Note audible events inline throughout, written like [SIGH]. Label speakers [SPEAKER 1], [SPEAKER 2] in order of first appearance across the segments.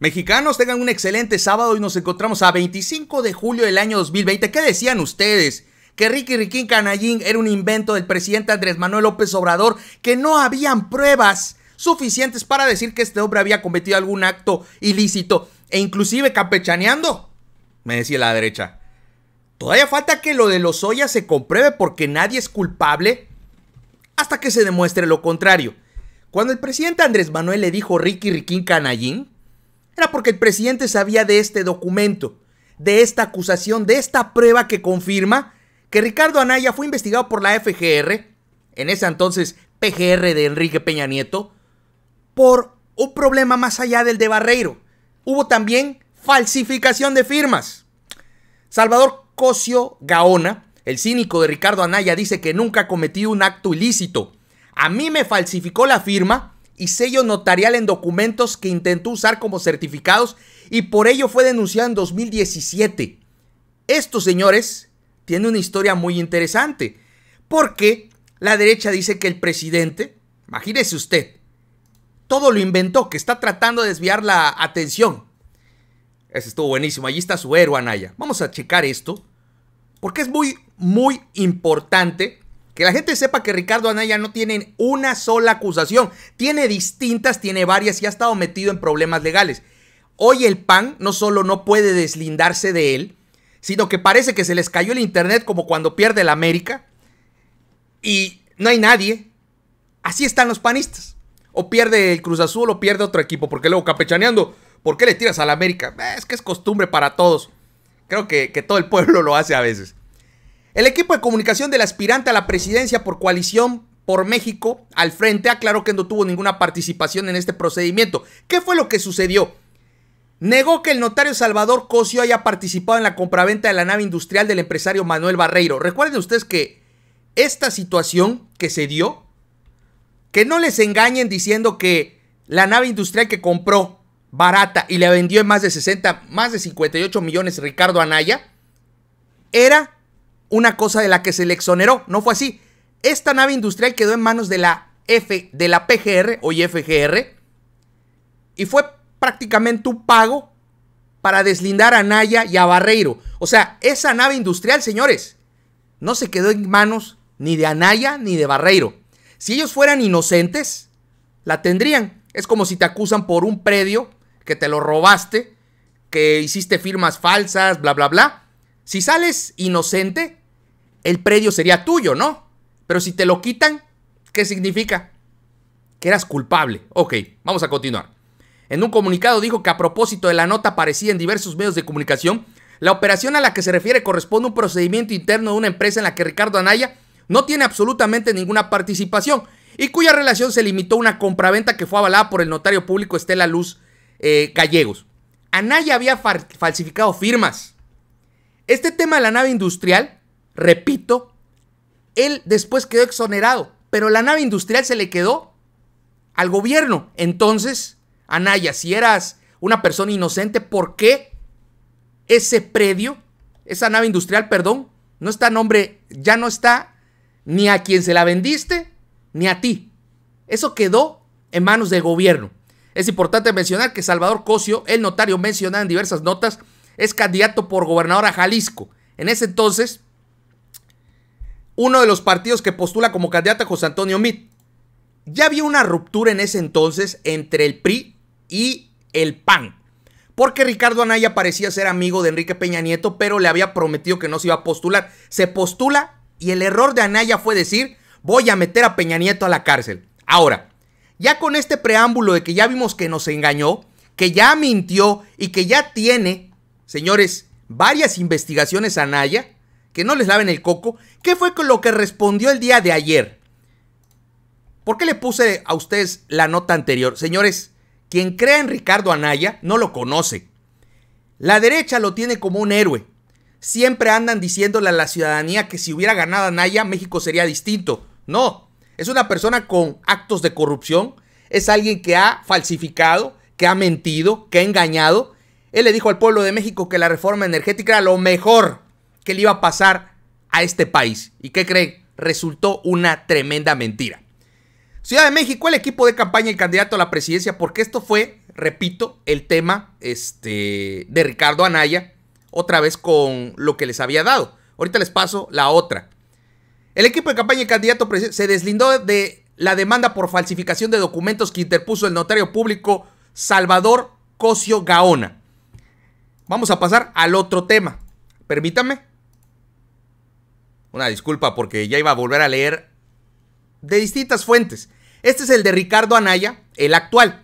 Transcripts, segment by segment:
[SPEAKER 1] Mexicanos, tengan un excelente sábado y nos encontramos a 25 de julio del año 2020. ¿Qué decían ustedes? Que Ricky Riquín Canallín era un invento del presidente Andrés Manuel López Obrador, que no habían pruebas suficientes para decir que este hombre había cometido algún acto ilícito e inclusive campechaneando, me decía la derecha. Todavía falta que lo de los ollas se compruebe porque nadie es culpable hasta que se demuestre lo contrario. Cuando el presidente Andrés Manuel le dijo Ricky Riquín Canallín, era porque el presidente sabía de este documento, de esta acusación, de esta prueba que confirma que Ricardo Anaya fue investigado por la FGR, en ese entonces PGR de Enrique Peña Nieto, por un problema más allá del de Barreiro. Hubo también falsificación de firmas. Salvador Cosio Gaona, el cínico de Ricardo Anaya, dice que nunca cometido un acto ilícito. A mí me falsificó la firma y sello notarial en documentos que intentó usar como certificados y por ello fue denunciado en 2017. Estos señores tienen una historia muy interesante porque la derecha dice que el presidente, imagínese usted, todo lo inventó, que está tratando de desviar la atención. Ese estuvo buenísimo, allí está su héroe Anaya. Vamos a checar esto porque es muy, muy importante que la gente sepa que Ricardo Anaya no tiene una sola acusación. Tiene distintas, tiene varias y ha estado metido en problemas legales. Hoy el PAN no solo no puede deslindarse de él, sino que parece que se les cayó el internet como cuando pierde el América y no hay nadie. Así están los panistas. O pierde el Cruz Azul o pierde otro equipo, porque luego capechaneando, ¿por qué le tiras a la América? Es que es costumbre para todos. Creo que todo el pueblo [LAUGHS] lo hace a veces. El equipo de comunicación del aspirante a la presidencia por coalición por México al frente aclaró que no tuvo ninguna participación en este procedimiento. ¿Qué fue lo que sucedió? Negó que el notario Salvador Cosio haya participado en la compraventa de la nave industrial del empresario Manuel Barreiro. Recuerden ustedes que esta situación que se dio, que no les engañen diciendo que la nave industrial que compró barata y la vendió en más de 60, más de 58 millones Ricardo Anaya, era una cosa de la que se le exoneró. No fue así. Esta nave industrial quedó en manos de la, F, de la PGR, O FGR, y fue prácticamente un pago para deslindar a Naya y a Barreiro. O sea, esa nave industrial, señores, no se quedó en manos ni de Anaya ni de Barreiro. Si ellos fueran inocentes, la tendrían. Es como si te acusan por un predio que te lo robaste, que hiciste firmas falsas, bla, bla, bla. Si sales inocente, el predio sería tuyo, ¿no? Pero si te lo quitan, ¿qué significa? Que eras culpable. Ok, vamos a continuar. En un comunicado dijo que a propósito de la nota aparecida en diversos medios de comunicación, la operación a la que se refiere corresponde a un procedimiento interno de una empresa en la que Ricardo Anaya no tiene absolutamente ninguna participación y cuya relación se limitó a una compraventa que fue avalada por el notario público Estela Luz eh, Gallegos. Anaya había falsificado firmas. Este tema de la nave industrial Repito, él después quedó exonerado, pero la nave industrial se le quedó al gobierno. Entonces, Anaya, si eras una persona inocente, ¿por qué ese predio, esa nave industrial, perdón, no está a nombre, ya no está ni a quien se la vendiste, ni a ti? Eso quedó en manos del gobierno. Es importante mencionar que Salvador Cosio, el notario mencionado en diversas notas, es candidato por gobernador a Jalisco. En ese entonces, uno de los partidos que postula como candidato José Antonio Mit. Ya había una ruptura en ese entonces entre el PRI y el PAN, porque Ricardo Anaya parecía ser amigo de Enrique Peña Nieto, pero le había prometido que no se iba a postular. Se postula y el error de Anaya fue decir, voy a meter a Peña Nieto a la cárcel. Ahora, ya con este preámbulo de que ya vimos que nos engañó, que ya mintió y que ya tiene, señores, varias investigaciones Anaya, que no les laven el coco, ¿qué fue con lo que respondió el día de ayer? ¿Por qué le puse a ustedes la nota anterior? Señores, quien crea en Ricardo Anaya no lo conoce. La derecha lo tiene como un héroe. Siempre andan diciéndole a la ciudadanía que si hubiera ganado Anaya, México sería distinto. No, es una persona con actos de corrupción, es alguien que ha falsificado, que ha mentido, que ha engañado. Él le dijo al pueblo de México que la reforma energética era lo mejor ¿Qué le iba a pasar a este país. ¿Y qué creen? Resultó una tremenda mentira. Ciudad de México, el equipo de campaña y candidato a la presidencia, porque esto fue, repito, el tema este, de Ricardo Anaya, otra vez con lo que les había dado. Ahorita les paso la otra. El equipo de campaña y candidato se deslindó de la demanda por falsificación de documentos que interpuso el notario público Salvador Cosio Gaona. Vamos a pasar al otro tema. Permítame. Una disculpa porque ya iba a volver a leer de distintas fuentes. Este es el de Ricardo Anaya, el actual.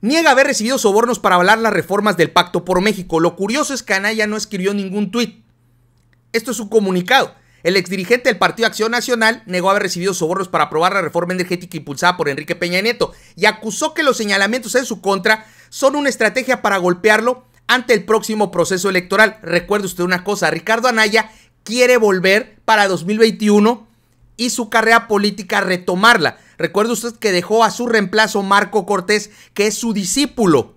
[SPEAKER 1] Niega haber recibido sobornos para avalar las reformas del Pacto por México. Lo curioso es que Anaya no escribió ningún tuit. Esto es un comunicado. El exdirigente del Partido Acción Nacional negó haber recibido sobornos para aprobar la reforma energética impulsada por Enrique Peña Nieto y acusó que los señalamientos en su contra son una estrategia para golpearlo ante el próximo proceso electoral. Recuerde usted una cosa, Ricardo Anaya quiere volver para 2021 y su carrera política retomarla. Recuerde usted que dejó a su reemplazo Marco Cortés, que es su discípulo.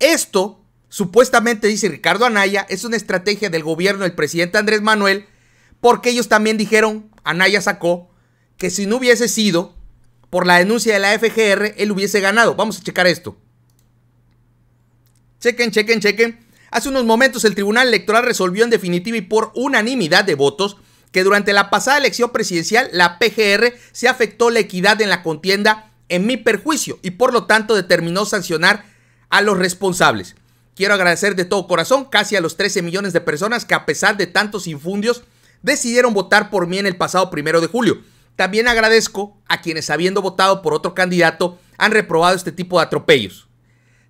[SPEAKER 1] Esto, supuestamente dice Ricardo Anaya, es una estrategia del gobierno del presidente Andrés Manuel, porque ellos también dijeron, Anaya sacó, que si no hubiese sido por la denuncia de la FGR, él hubiese ganado. Vamos a checar esto. Chequen, chequen, chequen. Hace unos momentos el Tribunal Electoral resolvió en definitiva y por unanimidad de votos que durante la pasada elección presidencial la PGR se afectó la equidad en la contienda en mi perjuicio y por lo tanto determinó sancionar a los responsables. Quiero agradecer de todo corazón casi a los 13 millones de personas que a pesar de tantos infundios decidieron votar por mí en el pasado primero de julio. También agradezco a quienes habiendo votado por otro candidato han reprobado este tipo de atropellos.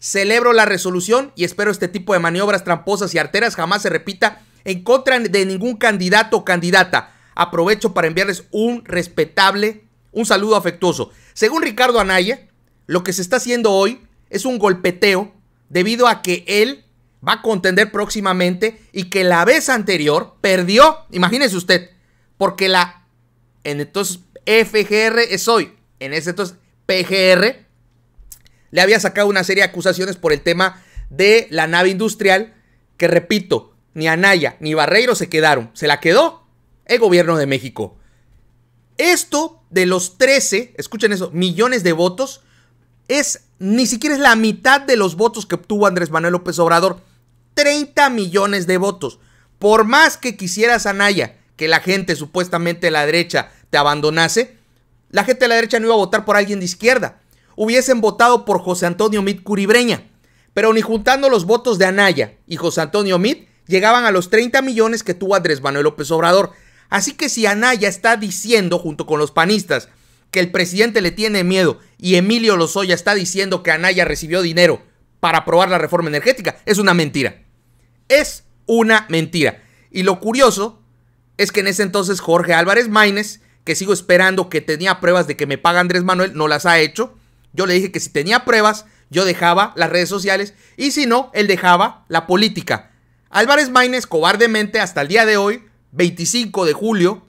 [SPEAKER 1] Celebro la resolución y espero este tipo de maniobras tramposas y arteras jamás se repita en contra de ningún candidato o candidata. Aprovecho para enviarles un respetable, un saludo afectuoso. Según Ricardo Anaya, lo que se está haciendo hoy es un golpeteo debido a que él va a contender próximamente y que la vez anterior perdió, imagínese usted, porque la en entonces FGR es hoy, en ese entonces PGR le había sacado una serie de acusaciones por el tema de la nave industrial, que repito, ni Anaya ni Barreiro se quedaron, se la quedó el gobierno de México. Esto de los 13, escuchen eso, millones de votos, es ni siquiera es la mitad de los votos que obtuvo Andrés Manuel López Obrador. 30 millones de votos. Por más que quisieras Anaya que la gente supuestamente de la derecha te abandonase, la gente de la derecha no iba a votar por alguien de izquierda hubiesen votado por José Antonio Mit Curibreña. Pero ni juntando los votos de Anaya y José Antonio Mit llegaban a los 30 millones que tuvo Andrés Manuel López Obrador. Así que si Anaya está diciendo, junto con los panistas, que el presidente le tiene miedo y Emilio Lozoya está diciendo que Anaya recibió dinero para aprobar la reforma energética, es una mentira. Es una mentira. Y lo curioso es que en ese entonces Jorge Álvarez Maínez, que sigo esperando que tenía pruebas de que me paga Andrés Manuel, no las ha hecho, yo le dije que si tenía pruebas, yo dejaba las redes sociales y si no, él dejaba la política. Álvarez Maínez cobardemente hasta el día de hoy, 25 de julio,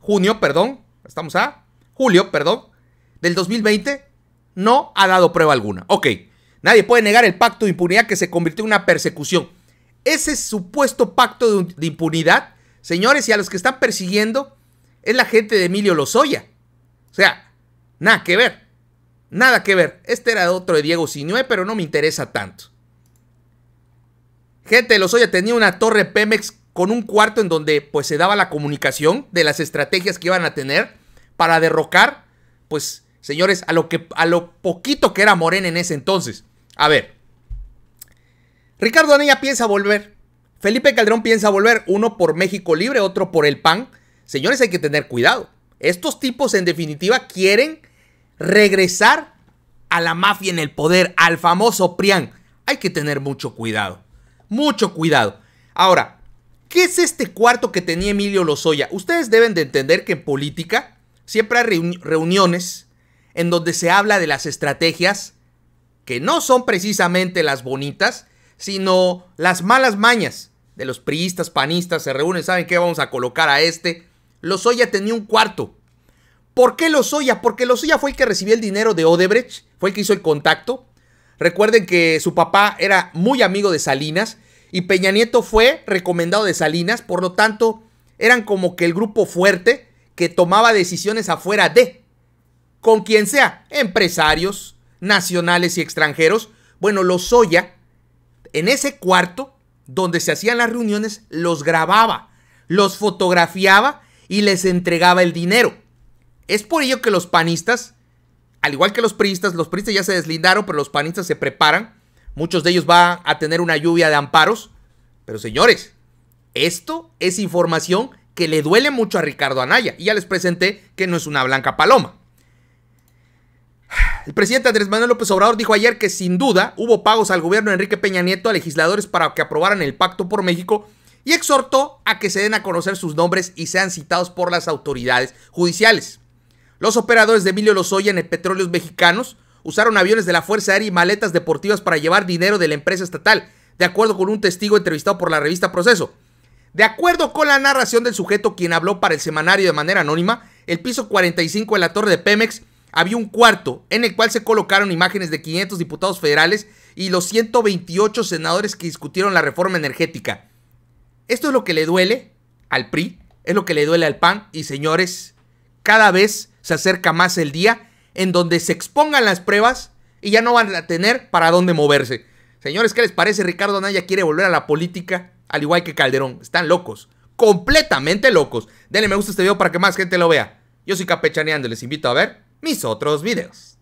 [SPEAKER 1] junio, perdón, estamos a julio, perdón, del 2020, no ha dado prueba alguna. Ok, nadie puede negar el pacto de impunidad que se convirtió en una persecución. Ese supuesto pacto de, impunidad, señores, y a los que están persiguiendo es la gente de Emilio Lozoya. O sea, nada que ver. Nada que ver. Este era otro de Diego Sinue, pero no me interesa tanto. Gente, soy. tenía una torre Pemex con un cuarto en donde pues se daba la comunicación de las estrategias que iban a tener para derrocar, pues señores, a lo, que, a lo poquito que era Morena en ese entonces. A ver. Ricardo Anaya piensa volver. Felipe Calderón piensa volver, uno por México Libre, otro por el PAN. Señores, hay que tener cuidado. Estos tipos en definitiva quieren regresar a la mafia en el poder, al famoso Prián. Hay que tener mucho cuidado, mucho cuidado. Ahora, ¿qué es este cuarto que tenía Emilio Lozoya? Ustedes deben de entender que en política siempre hay reuniones en donde se habla de las estrategias que no son precisamente las bonitas, sino las malas mañas de los priistas, panistas, se reúnen, ¿saben qué? Vamos a colocar a este. Lozoya tenía un cuarto ¿Por qué Lozoya? Ah, porque Lozoya ah, fue el que recibió el dinero de Odebrecht, fue el que hizo el contacto. Recuerden que su papá era muy amigo de Salinas y Peña Nieto fue recomendado de Salinas, por lo tanto eran como que el grupo fuerte que tomaba decisiones afuera de, con quien sea, empresarios nacionales y extranjeros. Bueno, Lozoya, ah, en ese cuarto donde se hacían las reuniones, los grababa, los fotografiaba y les entregaba el dinero. Es por ello que los panistas, al igual que los priistas, los priistas ya se deslindaron, pero los panistas se preparan. Muchos de ellos van a tener una lluvia de amparos. Pero señores, esto es información que le duele mucho a Ricardo Anaya. Y ya les presenté que no es una blanca paloma. El presidente Andrés Manuel López Obrador dijo ayer que sin duda hubo pagos al gobierno de Enrique Peña Nieto a legisladores para que aprobaran el Pacto por México y exhortó a que se den a conocer sus nombres y sean citados por las autoridades judiciales. Los operadores de Emilio Lozoya en el Petróleos Mexicanos usaron aviones de la Fuerza Aérea y maletas deportivas para llevar dinero de la empresa estatal, de acuerdo con un testigo entrevistado por la revista Proceso. De acuerdo con la narración del sujeto quien habló para el semanario de manera anónima, el piso 45 de la torre de Pemex había un cuarto en el cual se colocaron imágenes de 500 diputados federales y los 128 senadores que discutieron la reforma energética. Esto es lo que le duele al PRI, es lo que le duele al PAN y señores, cada vez se acerca más el día en donde se expongan las pruebas y ya no van a tener para dónde moverse. Señores, ¿qué les parece? Ricardo Anaya quiere volver a la política, al igual que Calderón. Están locos, completamente locos. Denle me gusta a este video para que más gente lo vea. Yo soy Capechaneando y les invito a ver mis otros videos.